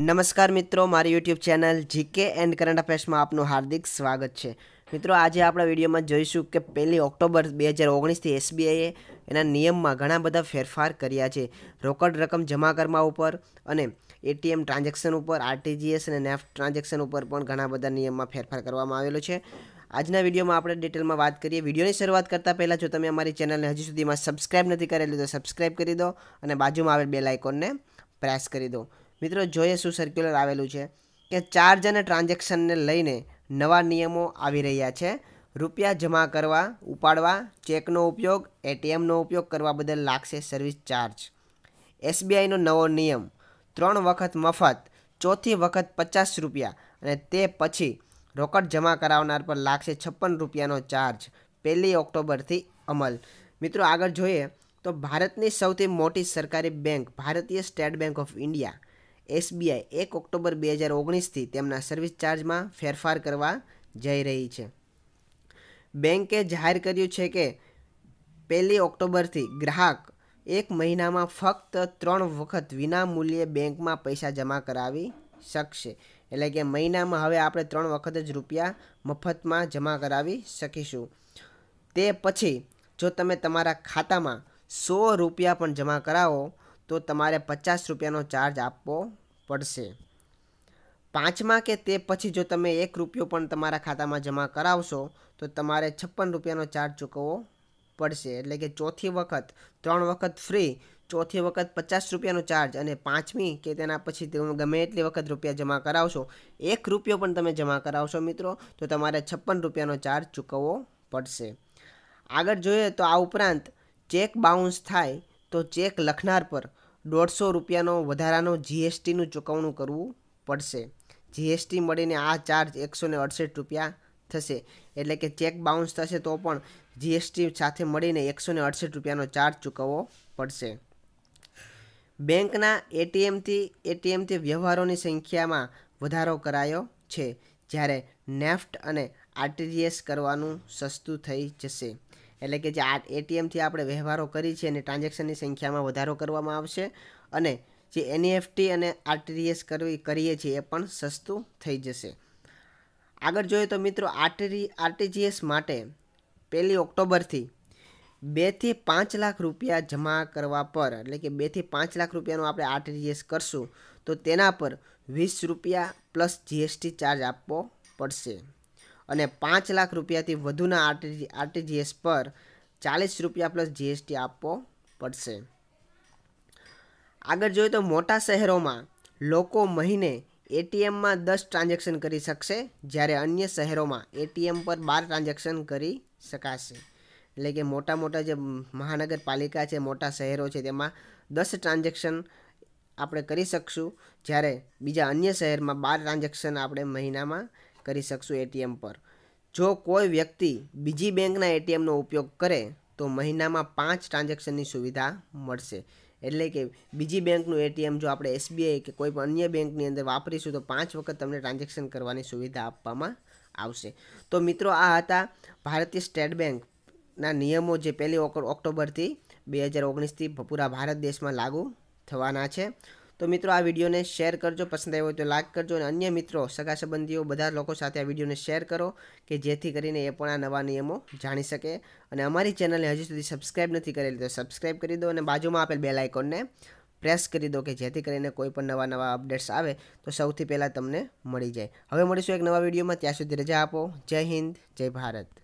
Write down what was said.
નમસ્કાર મિત્રો મારી YouTube channel GK and current અફેર્સમાં આપનું હાર્દિક સ્વાગત છે મિત્રો આજે આપણા વિડીયોમાં જોઈશું કે પહેલી ઓક્ટોબર બે હજાર ઓગણીસથી એસબીઆઈએ એના નિયમમાં ઘણા બધા ફેરફાર કર્યા છે રોકડ રકમ જમા કરવા ઉપર અને એટીએમ ટ્રાન્ઝેક્શન ઉપર આરટીજીએસ અને નેફ્ટ ટ્રાન્ઝેક્શન ઉપર પણ ઘણા બધા નિયમમાં ફેરફાર કરવામાં આવેલો છે આજના વિડીયોમાં આપણે ડિટેલમાં વાત કરીએ વિડીયોની શરૂઆત કરતાં પહેલાં જો તમે અમારી ચેનલને હજી સુધીમાં સબસ્ક્રાઇબ નથી કરેલી તો સબસ્ક્રાઇબ કરી દો અને બાજુમાં આવેલ બેલ આઇકોનને પ્રેસ કરી દો મિત્રો જોઈએ શું સર્ક્યુલર આવેલું છે કે ચાર્જ અને ટ્રાન્ઝેક્શનને લઈને નવા નિયમો આવી રહ્યા છે રૂપિયા જમા કરવા ઉપાડવા ચેકનો ઉપયોગ એટીએમનો ઉપયોગ કરવા બદલ લાગશે સર્વિસ ચાર્જ એસબીઆઈનો નવો નિયમ ત્રણ વખત મફત ચોથી વખત પચાસ રૂપિયા અને તે પછી રોકડ જમા કરાવનાર પર લાગશે છપ્પન રૂપિયાનો ચાર્જ પહેલી ઓક્ટોબરથી અમલ મિત્રો આગળ જોઈએ તો ભારતની સૌથી મોટી સરકારી બેંક ભારતીય state bank of India SBI એક ઓક્ટોબર બે હજાર ઓગણીસથી તેમના સર્વિસ ચાર્જમાં ફેરફાર કરવા જઈ રહી છે બેંકે જાહેર કર્યું છે કે પહેલી ઓક્ટોબરથી ગ્રાહક એક મહિનામાં ફક્ત ત્રણ વખત વિના મૂલ્યે બેંકમાં પૈસા જમા કરાવી શકશે એટલે કે મહિનામાં હવે આપણે ત્રણ વખત જ રૂપિયા મફતમાં જમા કરાવી શકીશું તે પછી જો તમે તમારા ખાતામાં સો રૂપિયા પણ જમા કરાવો તો તમારે પચાસ રૂપિયાનો ચાર્જ આપવો પડશે પાંચમા કે તે પછી જો તમે એક રૂપિયો પણ તમારા ખાતામાં જમા કરાવશો તો તમારે છપ્પન રૂપિયાનો ચાર્જ ચૂકવવો પડશે એટલે કે ચોથી વખત ત્રણ વખત ફ્રી ચોથી વખત પચાસ રૂપિયાનો ચાર્જ અને પાંચમી કે તેના પછી તમે ગમે એટલી વખત રૂપિયા જમા કરાવશો એક રૂપિયો પણ તમે જમા કરાવશો મિત્રો તો તમારે છપ્પન રૂપિયાનો ચાર્જ ચૂકવવો પડશે આગળ જોઈએ તો આ ઉપરાંત ચેક બાઉન્સ થાય તો ચેક લખનાર પર દોઢસો રૂપિયાનો વધારાનો જીએસટીનું ચૂકવણું કરવું પડશે જીએસટી મળીને આ ચાર્જ એકસો ને અડસઠ રૂપિયા થશે એટલે કે ચેક બાઉન્સ થશે તો પણ જીએસટી સાથે મળીને એકસો ને અડસઠ રૂપિયાનો ચાર્જ ચૂકવવો પડશે બેંકના એટીએમથી એટીએમથી વ્યવહારોની સંખ્યામાં વધારો કરાયો છે જ્યારે નેફ્ટ અને આરટીજીએસ કરવાનું સસ્તું થઈ જશે એટલે કે જે આ એટીએમથી આપણે વ્યવહારો કરી છે અને ટ્રાન્ઝેક્શનની સંખ્યામાં વધારો કરવામાં આવશે અને જે એનઈએફટી e અને આરટીડીએસ કરવી કરીએ છીએ એ પણ સસ્તું થઈ જશે આગળ જોઈએ તો મિત્રો આરટી આરટીજીએસ માટે પહેલી ઓક્ટોબરથી બેથી પાંચ લાખ રૂપિયા જમા કરવા પર એટલે કે બેથી પાંચ લાખ રૂપિયાનું આપણે આરટીજીએસ કરશું તો તેના પર વીસ રૂપિયા પ્લસ જીએસટી ચાર્જ આપવો પડશે અને પાંચ લાખ રૂપિયાથી વધુના આરટી આરટીજીએસ પર ચાલીસ રૂપિયા પ્લસ જીએસટી આપવો પડશે આગળ જોઈએ તો મોટા શહેરોમાં લોકો મહિને એટીએમમાં દસ ટ્રાન્ઝેક્શન કરી શકશે જ્યારે અન્ય શહેરોમાં એટીએમ પર બાર ટ્રાન્ઝેક્શન કરી શકાશે એટલે કે મોટા મોટા જે મહાનગરપાલિકા છે મોટા શહેરો છે તેમાં દસ ટ્રાન્ઝેક્શન આપણે કરી શકશું જ્યારે બીજા અન્ય શહેરમાં બાર ટ્રાન્ઝેક્શન આપણે મહિનામાં કરી શકશું એટીએમ પર જો કોઈ વ્યક્તિ બીજી બેંકના એટીએમનો ઉપયોગ કરે તો મહિનામાં પાંચ ટ્રાન્ઝેક્શનની સુવિધા મળશે એટલે કે બીજી બેંકનું એટીએમ જો આપણે એસબીઆઈ કે કોઈ પણ અન્ય બેંકની અંદર વાપરીશું તો પાંચ વખત તમને ટ્રાન્ઝેક્શન કરવાની સુવિધા આપવામાં આવશે તો મિત્રો આ હતા ભારતીય સ્ટેટ બેંકના નિયમો જે પહેલી ઓક્ટોબરથી બે હજાર ઓગણીસથી પૂરા ભારત દેશમાં લાગુ થવાના છે તો મિત્રો આ વિડીયોને શેર કરજો પસંદ આવ્યો તો લાઇક કરજો અને અન્ય મિત્રો સગા સંબંધીઓ બધા લોકો સાથે આ વિડીયોને શેર કરો કે જેથી કરીને એ પણ આ નવા નિયમો જાણી શકે અને અમારી ચેનલને હજી સુધી સબસ્ક્રાઈબ નથી કરેલી તો સબસ્ક્રાઈબ કરી દો અને બાજુમાં આપેલ બે આઇકોનને પ્રેસ કરી દો કે જેથી કરીને કોઈ પણ નવા નવા અપડેટ્સ આવે તો સૌથી પહેલાં તમને મળી જાય હવે મળીશું એક નવા વિડીયોમાં ત્યાં સુધી રજા આપો જય હિન્દ જય ભારત